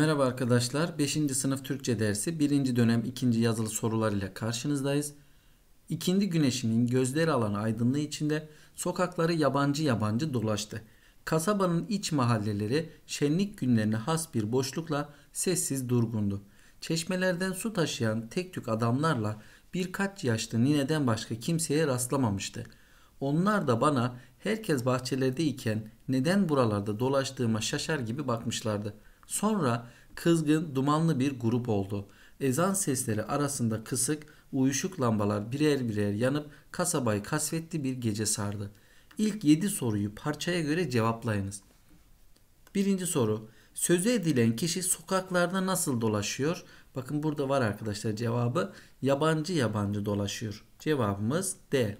Merhaba arkadaşlar. 5. sınıf Türkçe dersi 1. dönem 2. yazılı sorular ile karşınızdayız. İkindi güneşinin gözler alanı aydınlığı içinde sokakları yabancı yabancı dolaştı. Kasabanın iç mahalleleri şenlik günlerine has bir boşlukla sessiz durgundu. Çeşmelerden su taşıyan tek tük adamlarla birkaç yaşlı nineden başka kimseye rastlamamıştı. Onlar da bana herkes bahçelerdeyken neden buralarda dolaştığıma şaşar gibi bakmışlardı.'' Sonra kızgın, dumanlı bir grup oldu. Ezan sesleri arasında kısık, uyuşuk lambalar birer birer yanıp kasabayı kasvetli bir gece sardı. İlk 7 soruyu parçaya göre cevaplayınız. Birinci soru. Sözü edilen kişi sokaklarda nasıl dolaşıyor? Bakın burada var arkadaşlar cevabı. Yabancı yabancı dolaşıyor. Cevabımız D.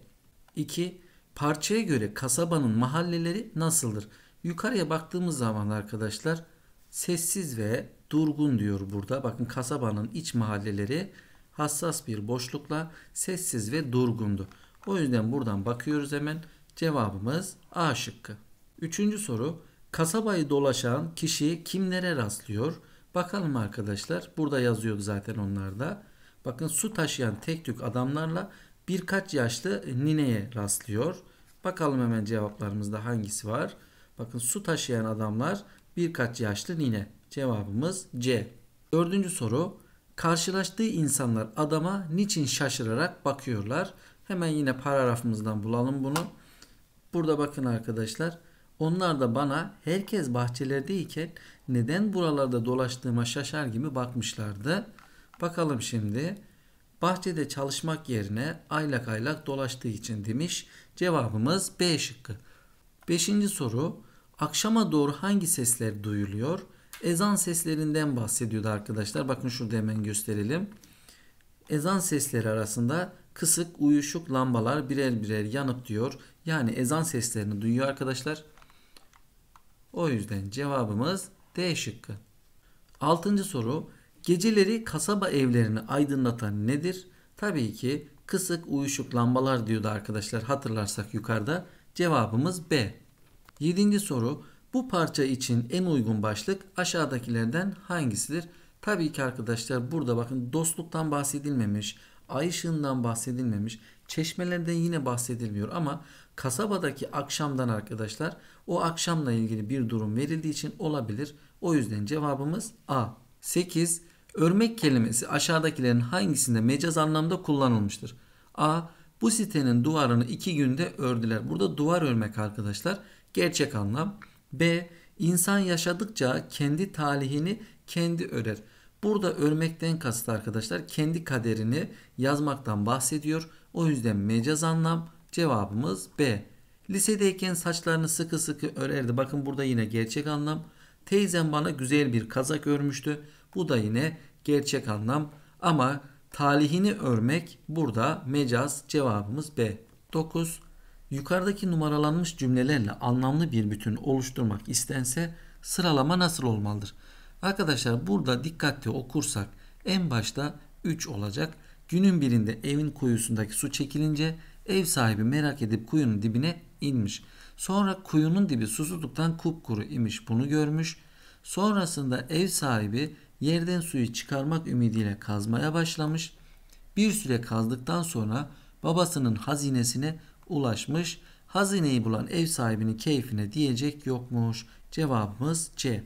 2. Parçaya göre kasabanın mahalleleri nasıldır? Yukarıya baktığımız zaman arkadaşlar sessiz ve durgun diyor burada. Bakın kasabanın iç mahalleleri hassas bir boşlukla sessiz ve durgundu. O yüzden buradan bakıyoruz hemen. Cevabımız A şıkkı. Üçüncü soru. Kasabayı dolaşan kişi kimlere rastlıyor? Bakalım arkadaşlar. Burada yazıyordu zaten onlarda. Bakın su taşıyan tek tük adamlarla birkaç yaşlı nineye rastlıyor. Bakalım hemen cevaplarımızda hangisi var? Bakın su taşıyan adamlar birkaç yaşlı nine. Cevabımız C. Dördüncü soru. Karşılaştığı insanlar adama niçin şaşırarak bakıyorlar? Hemen yine paragrafımızdan bulalım bunu. Burada bakın arkadaşlar. Onlar da bana herkes bahçelerdeyken neden buralarda dolaştığıma şaşar gibi bakmışlardı. Bakalım şimdi. Bahçede çalışmak yerine aylak aylak dolaştığı için demiş. Cevabımız B şıkkı. Beşinci soru. Akşama doğru hangi sesler duyuluyor? Ezan seslerinden bahsediyordu arkadaşlar. Bakın şurada hemen gösterelim. Ezan sesleri arasında kısık uyuşuk lambalar birer birer yanıp diyor. Yani ezan seslerini duyuyor arkadaşlar. O yüzden cevabımız D şıkkı. Altıncı soru. Geceleri kasaba evlerini aydınlatan nedir? Tabii ki kısık uyuşuk lambalar diyordu arkadaşlar hatırlarsak yukarıda. Cevabımız B. Yedinci soru. Bu parça için en uygun başlık aşağıdakilerden hangisidir? Tabii ki arkadaşlar burada bakın dostluktan bahsedilmemiş, ay ışığından bahsedilmemiş, çeşmelerden yine bahsedilmiyor ama kasabadaki akşamdan arkadaşlar o akşamla ilgili bir durum verildiği için olabilir. O yüzden cevabımız A. 8. Örmek kelimesi aşağıdakilerin hangisinde mecaz anlamda kullanılmıştır? A. Bu sitenin duvarını iki günde ördüler. Burada duvar örmek arkadaşlar gerçek anlam. B. İnsan yaşadıkça kendi talihini kendi örer. Burada örmekten kasıt arkadaşlar kendi kaderini yazmaktan bahsediyor. O yüzden mecaz anlam cevabımız B. Lisedeyken saçlarını sıkı sıkı örerdi. Bakın burada yine gerçek anlam. Teyzem bana güzel bir kazak örmüştü. Bu da yine gerçek anlam. Ama talihini örmek burada mecaz cevabımız B. 9. Yukarıdaki numaralanmış cümlelerle anlamlı bir bütün oluşturmak istense sıralama nasıl olmalıdır? Arkadaşlar burada dikkatli okursak en başta 3 olacak. Günün birinde evin kuyusundaki su çekilince ev sahibi merak edip kuyunun dibine inmiş. Sonra kuyunun dibi susuduktan kupkuru imiş bunu görmüş. Sonrasında ev sahibi yerden suyu çıkarmak ümidiyle kazmaya başlamış. Bir süre kazdıktan sonra babasının hazinesine ulaşmış. Hazineyi bulan ev sahibinin keyfine diyecek yokmuş. Cevabımız C.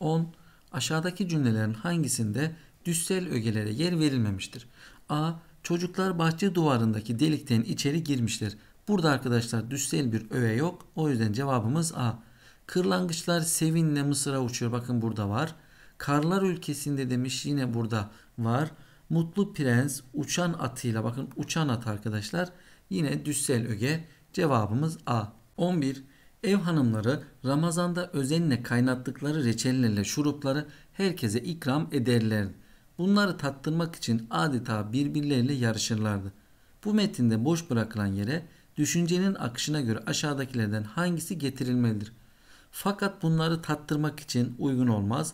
10. Aşağıdaki cümlelerin hangisinde düstel ögelere yer verilmemiştir? A. Çocuklar bahçe duvarındaki delikten içeri girmiştir. Burada arkadaşlar düstel bir öğe yok. O yüzden cevabımız A. Kırlangıçlar sevinle Mısır'a uçuyor. Bakın burada var. Karlar ülkesinde demiş yine burada var. Mutlu Prens uçan atıyla bakın uçan at arkadaşlar Yine düşsel öge cevabımız A. 11. Ev hanımları Ramazan'da özenle kaynattıkları reçellerle şurupları herkese ikram ederlerdi. Bunları tattırmak için adeta birbirleriyle yarışırlardı. Bu metinde boş bırakılan yere düşüncenin akışına göre aşağıdakilerden hangisi getirilmelidir? Fakat bunları tattırmak için uygun olmaz.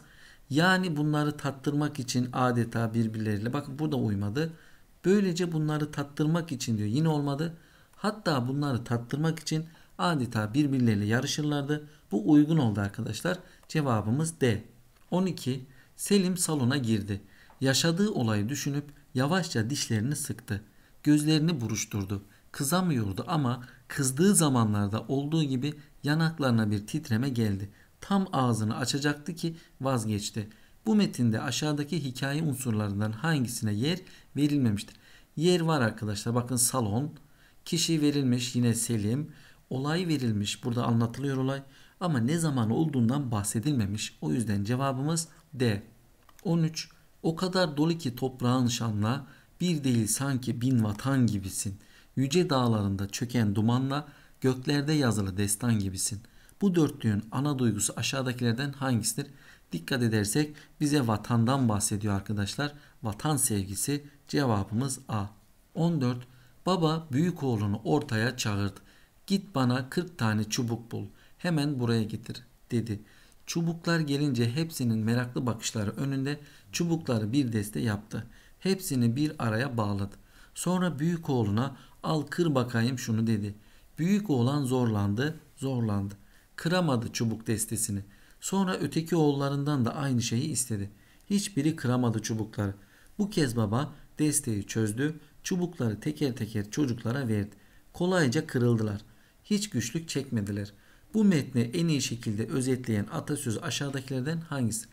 Yani bunları tattırmak için adeta birbirleriyle bakın burada uymadı Böylece bunları tattırmak için diyor yine olmadı. Hatta bunları tattırmak için adeta birbirleriyle yarışırlardı. Bu uygun oldu arkadaşlar. Cevabımız D. 12. Selim salona girdi. Yaşadığı olayı düşünüp yavaşça dişlerini sıktı. Gözlerini buruşturdu. Kızamıyordu ama kızdığı zamanlarda olduğu gibi yanaklarına bir titreme geldi. Tam ağzını açacaktı ki vazgeçti. Bu metinde aşağıdaki hikaye unsurlarından hangisine yer verilmemiştir? Yer var arkadaşlar. Bakın salon, kişi verilmiş yine Selim, olay verilmiş. Burada anlatılıyor olay ama ne zaman olduğundan bahsedilmemiş. O yüzden cevabımız D. 13. O kadar dolu ki toprağın şanla, bir değil sanki bin vatan gibisin. Yüce dağlarında çöken dumanla, göklerde yazılı destan gibisin. Bu dörtlüğün ana duygusu aşağıdakilerden hangisidir? Dikkat edersek bize vatandan bahsediyor arkadaşlar. Vatan sevgisi cevabımız A. 14. Baba büyük oğlunu ortaya çağırdı. Git bana 40 tane çubuk bul. Hemen buraya getir dedi. Çubuklar gelince hepsinin meraklı bakışları önünde çubukları bir deste yaptı. Hepsini bir araya bağladı. Sonra büyük oğluna al kır bakayım şunu dedi. Büyük oğlan zorlandı, zorlandı. Kıramadı çubuk destesini.'' Sonra öteki oğullarından da aynı şeyi istedi. Hiçbiri kıramadı çubukları. Bu kez baba desteği çözdü. Çubukları teker teker çocuklara verdi. Kolayca kırıldılar. Hiç güçlük çekmediler. Bu metni en iyi şekilde özetleyen atasözü aşağıdakilerden hangisi?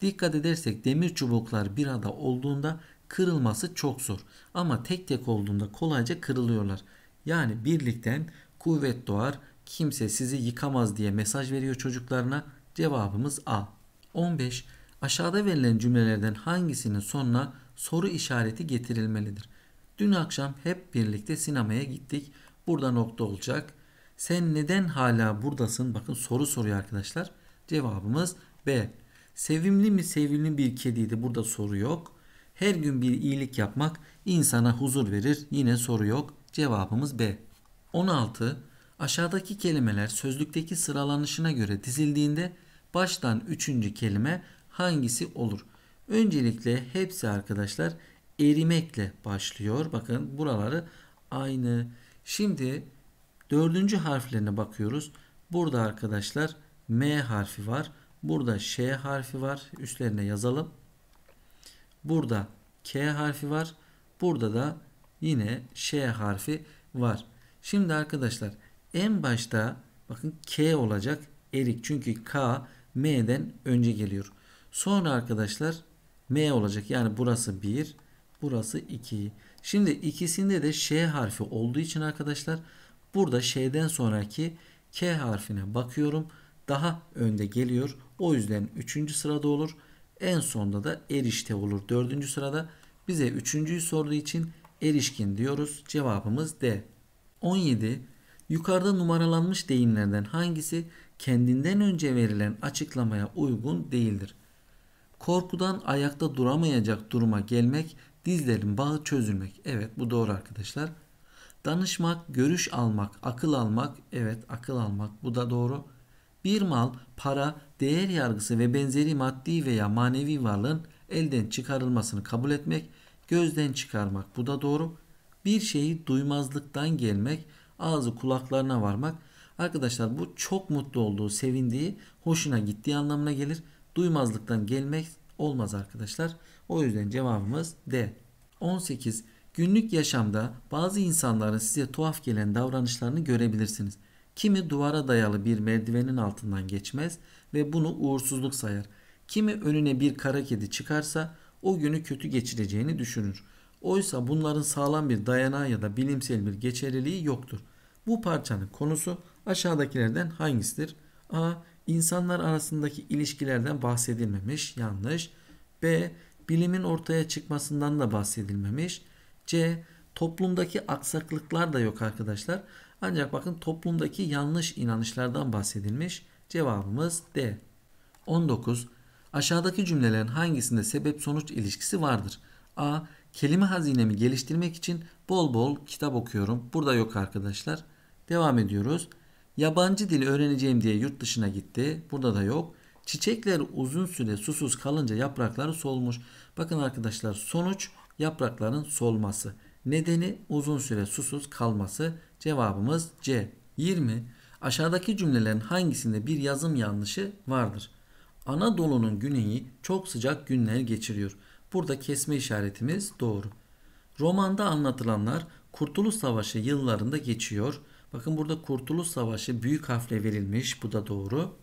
Dikkat edersek demir çubuklar bir arada olduğunda kırılması çok zor. Ama tek tek olduğunda kolayca kırılıyorlar. Yani birlikten kuvvet doğar, kimse sizi yıkamaz diye mesaj veriyor çocuklarına. Cevabımız A. 15. Aşağıda verilen cümlelerden hangisinin sonuna soru işareti getirilmelidir? Dün akşam hep birlikte sinemaya gittik. Burada nokta olacak. Sen neden hala buradasın? Bakın soru soruyor arkadaşlar. Cevabımız B. Sevimli mi sevimli bir kediydi? Burada soru yok. Her gün bir iyilik yapmak insana huzur verir. Yine soru yok. Cevabımız B. 16. Aşağıdaki kelimeler sözlükteki sıralanışına göre dizildiğinde baştan üçüncü kelime hangisi olur? Öncelikle hepsi arkadaşlar erimekle başlıyor. Bakın buraları aynı. Şimdi dördüncü harflerine bakıyoruz. Burada arkadaşlar M harfi var. Burada Ş harfi var. Üstlerine yazalım. Burada K harfi var. Burada da yine Ş harfi var. Şimdi arkadaşlar en başta bakın K olacak erik. Çünkü K M'den önce geliyor. Sonra arkadaşlar M olacak. Yani burası 1, burası 2. Şimdi ikisinde de Ş harfi olduğu için arkadaşlar burada Ş'den sonraki K harfine bakıyorum. Daha önde geliyor. O yüzden 3. sırada olur. En sonda da erişte olur. 4. sırada bize 3.yü sorduğu için erişkin diyoruz. Cevabımız D. 17. Yukarıda numaralanmış deyimlerden hangisi kendinden önce verilen açıklamaya uygun değildir? Korkudan ayakta duramayacak duruma gelmek, dizlerin bağı çözülmek. Evet bu doğru arkadaşlar. Danışmak, görüş almak, akıl almak. Evet akıl almak bu da doğru. Bir mal, para, değer yargısı ve benzeri maddi veya manevi varlığın elden çıkarılmasını kabul etmek, gözden çıkarmak bu da doğru. Bir şeyi duymazlıktan gelmek, ağzı kulaklarına varmak. Arkadaşlar bu çok mutlu olduğu, sevindiği, hoşuna gittiği anlamına gelir. Duymazlıktan gelmek olmaz arkadaşlar. O yüzden cevabımız D. 18. Günlük yaşamda bazı insanların size tuhaf gelen davranışlarını görebilirsiniz. Kimi duvara dayalı bir merdivenin altından geçmez ve bunu uğursuzluk sayar. Kimi önüne bir kara kedi çıkarsa o günü kötü geçireceğini düşünür. Oysa bunların sağlam bir dayanağı ya da bilimsel bir geçerliliği yoktur. Bu parçanın konusu aşağıdakilerden hangisidir? A. İnsanlar arasındaki ilişkilerden bahsedilmemiş. Yanlış. B. Bilimin ortaya çıkmasından da bahsedilmemiş. C. Toplumdaki aksaklıklar da yok arkadaşlar. Ancak bakın toplumdaki yanlış inanışlardan bahsedilmiş. Cevabımız D. 19. Aşağıdaki cümlelerin hangisinde sebep sonuç ilişkisi vardır? A. Kelime hazinemi geliştirmek için bol bol kitap okuyorum. Burada yok arkadaşlar. Devam ediyoruz. Yabancı dil öğreneceğim diye yurt dışına gitti. Burada da yok. Çiçekler uzun süre susuz kalınca yaprakları solmuş. Bakın arkadaşlar sonuç yaprakların solması. Nedeni uzun süre susuz kalması. Cevabımız C. 20. Aşağıdaki cümlelerin hangisinde bir yazım yanlışı vardır? Anadolu'nun güneyi çok sıcak günler geçiriyor. Burada kesme işaretimiz doğru. Romanda anlatılanlar Kurtuluş Savaşı yıllarında geçiyor. Bakın burada Kurtuluş Savaşı büyük harfle verilmiş. Bu da doğru.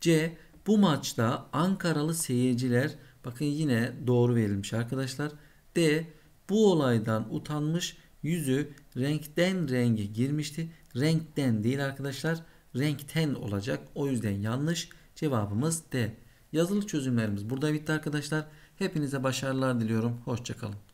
C. Bu maçta Ankaralı seyirciler bakın yine doğru verilmiş arkadaşlar. D. Bu olaydan utanmış yüzü renkten renge girmişti. Renkten değil arkadaşlar. Renkten olacak. O yüzden yanlış. Cevabımız D. Yazılı çözümlerimiz burada bitti arkadaşlar. Hepinize başarılar diliyorum. Hoşçakalın.